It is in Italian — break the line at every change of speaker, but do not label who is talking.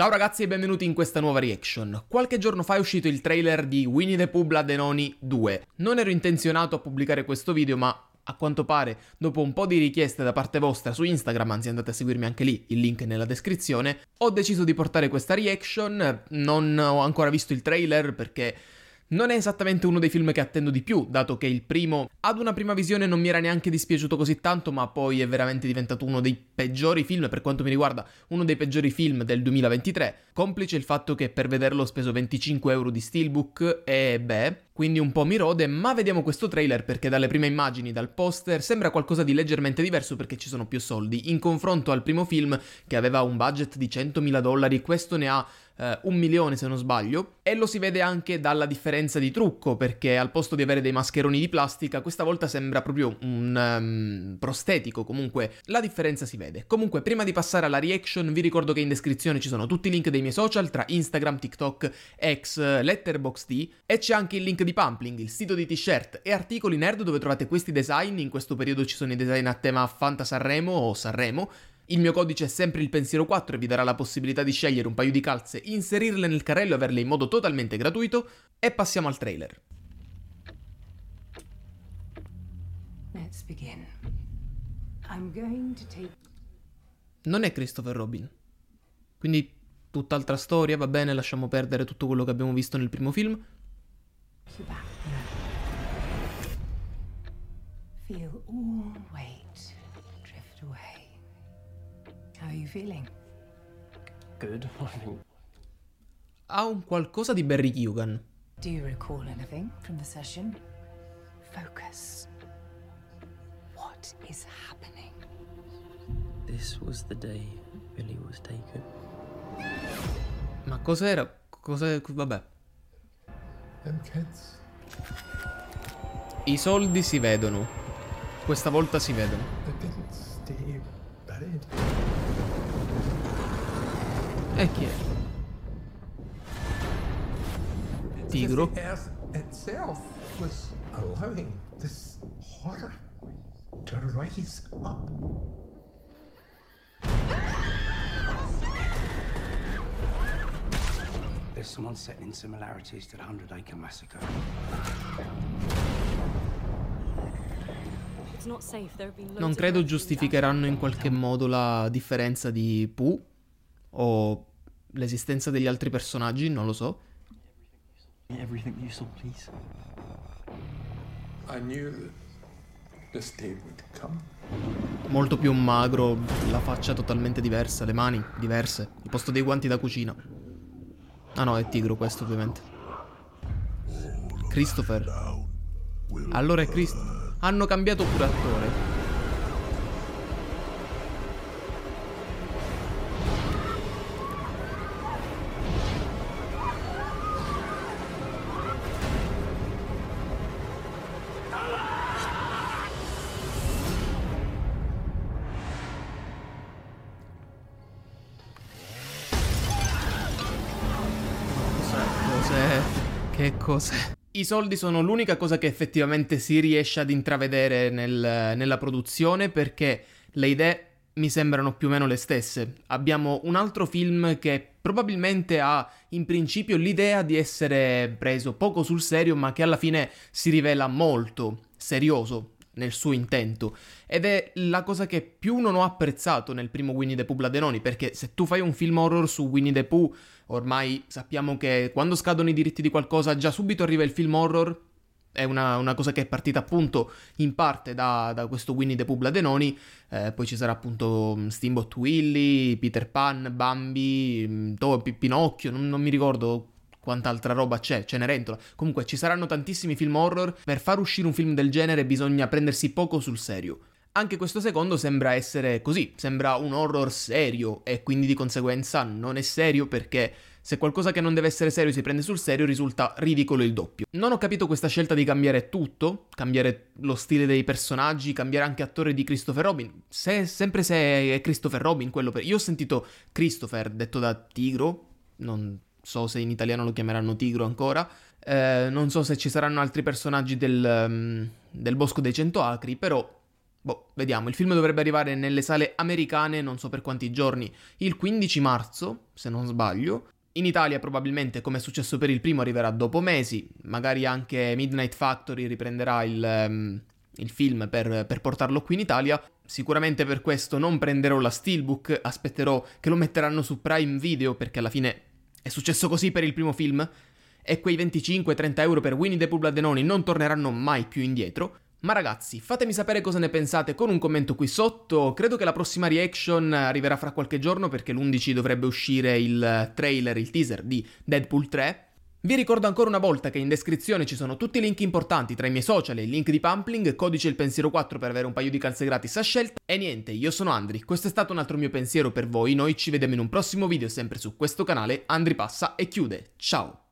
Ciao ragazzi e benvenuti in questa nuova reaction. Qualche giorno fa è uscito il trailer di Winnie the Pooh Bladenoni 2. Non ero intenzionato a pubblicare questo video, ma a quanto pare, dopo un po' di richieste da parte vostra su Instagram, anzi andate a seguirmi anche lì, il link è nella descrizione, ho deciso di portare questa reaction. Non ho ancora visto il trailer perché non è esattamente uno dei film che attendo di più, dato che il primo ad una prima visione non mi era neanche dispiaciuto così tanto, ma poi è veramente diventato uno dei peggiori film, per quanto mi riguarda, uno dei peggiori film del 2023, complice il fatto che per vederlo ho speso 25 euro di steelbook e beh, quindi un po' mi rode, ma vediamo questo trailer perché dalle prime immagini, dal poster, sembra qualcosa di leggermente diverso perché ci sono più soldi, in confronto al primo film che aveva un budget di 100.000 dollari, questo ne ha eh, un milione se non sbaglio, e lo si vede anche dalla differenza di trucco, perché al posto di avere dei mascheroni di plastica, questa volta sembra proprio un um, prostetico, comunque la differenza si vede. Comunque, prima di passare alla reaction, vi ricordo che in descrizione ci sono tutti i link dei miei social, tra Instagram, TikTok, X, Letterboxd, e c'è anche il link di Pumpling, il sito di t-shirt e articoli nerd dove trovate questi design, in questo periodo ci sono i design a tema Fanta Sanremo o Sanremo, il mio codice è sempre il pensiero 4 e vi darà la possibilità di scegliere un paio di calze, inserirle nel carrello e averle in modo totalmente gratuito. E passiamo al trailer. Let's begin. I'm going to take... Non è Christopher Robin. Quindi tutt'altra storia, va bene, lasciamo perdere tutto quello che abbiamo visto nel primo film. Feel all weight drift away. How are you feeling? Good. ha un qualcosa di Barry Hugan. Do you recall anything from the session? Focus. What is happening? This was the day Billy was taken. Ma cos'era? Cosa Vabbè. Them kids. I soldi si vedono. Questa volta si vedono. They didn't stay buried. E chi è? Tigro. There's someone setting in similarities to the Hundred Acre Massacre. Non credo giustificheranno in qualche modo la differenza di Pooh o l'esistenza degli altri personaggi, non lo so. Everything you saw, please. I knew this day would come. Molto più magro, la faccia totalmente diversa, le mani diverse, il posto dei guanti da cucina. Ah no, è tigro questo ovviamente. Christopher. Allora è Christopher. Hanno cambiato pure attore. e cose. I soldi sono l'unica cosa che effettivamente si riesce ad intravedere nel, nella produzione perché le idee mi sembrano più o meno le stesse. Abbiamo un altro film che probabilmente ha in principio l'idea di essere preso poco sul serio ma che alla fine si rivela molto serioso nel suo intento. Ed è la cosa che più non ho apprezzato nel primo Winnie the Pooh Bladenoni, perché se tu fai un film horror su Winnie the Pooh, ormai sappiamo che quando scadono i diritti di qualcosa, già subito arriva il film horror. È una, una cosa che è partita appunto in parte da, da questo Winnie the Pooh Bladenoni, eh, poi ci sarà appunto mm, Steamboat Willy, Peter Pan, Bambi, P- mm, Pinocchio, non, non mi ricordo quant'altra roba c'è, Cenerentola. Comunque ci saranno tantissimi film horror, per far uscire un film del genere bisogna prendersi poco sul serio. Anche questo secondo sembra essere così, sembra un horror serio e quindi di conseguenza non è serio perché se qualcosa che non deve essere serio si prende sul serio risulta ridicolo il doppio. Non ho capito questa scelta di cambiare tutto, cambiare lo stile dei personaggi, cambiare anche attore di Christopher Robin, se, sempre se è Christopher Robin quello per... Io ho sentito Christopher detto da Tigro, non so se in italiano lo chiameranno Tigro ancora, eh, non so se ci saranno altri personaggi del, um, del Bosco dei Cento Acri, però boh, vediamo, il film dovrebbe arrivare nelle sale americane non so per quanti giorni, il 15 marzo, se non sbaglio. In Italia probabilmente, come è successo per il primo, arriverà dopo mesi, magari anche Midnight Factory riprenderà il, um, il film per, per, portarlo qui in Italia. Sicuramente per questo non prenderò la Steelbook, aspetterò che lo metteranno su Prime Video perché alla fine è successo così per il primo film? E quei 25-30 euro per Winnie the Pooh Bladenoni non torneranno mai più indietro? Ma ragazzi, fatemi sapere cosa ne pensate con un commento qui sotto. Credo che la prossima reaction arriverà fra qualche giorno perché l'11 dovrebbe uscire il trailer, il teaser di Deadpool 3 vi ricordo ancora una volta che in descrizione ci sono tutti i link importanti tra i miei social e il link di Pumpling, codice il pensiero 4 per avere un paio di calze gratis a scelta. E niente, io sono Andri, questo è stato un altro mio pensiero per voi, noi ci vediamo in un prossimo video sempre su questo canale, Andri passa e chiude, ciao!